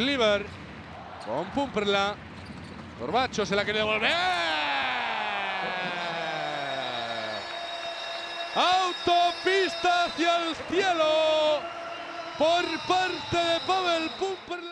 Cleaver con Pumperla. Corbacho se la quiere devolver. Autopista hacia el cielo por parte de Pavel Pumperla.